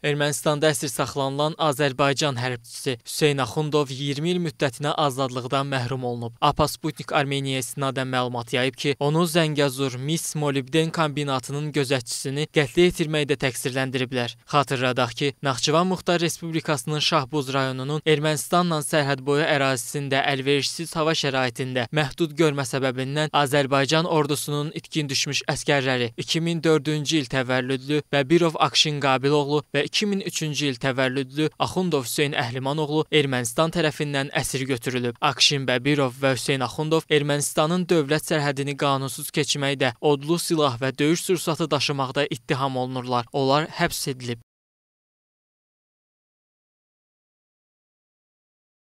Ermənistanda əsir saxlanılan Azərbaycan hərbçisi Hüseyn Axundov 20 il müddətinə azadlıqdan məhrum olunub. APA Sputnik Armeniyaya istinadən məlumat yayıb ki, onu Zəngəzur Mis Molibden kombinatının gözətçisini qətlə yetirməkdə təqsirləndiriblər. Xatırladaq ki, Naxçıvan Muxtar Respublikasının Şahbuz rayonunun Ermənistanla sərhəd boyu ərazisində əlverişsiz hava şəraitində məhdud görmə səbəbindən Azərbaycan ordusunun itkin düşmüş əskərləri 2004-cü il təvəllüdlü Bəbirov Akşin Qabiloğlu və 2003-cü il təvəllüdlü Axundov Hüseyn Əhlimanoğlu Ermənistan tərəfindən əsir götürülüb. Akşin Bəbirov və Hüseyn Axundov Ermənistanın dövlət sərhədini qanunsuz keçməkdə, odlu silah və döyüş sursatı daşımaqda ittiham olunurlar. Onlar həbs edilib.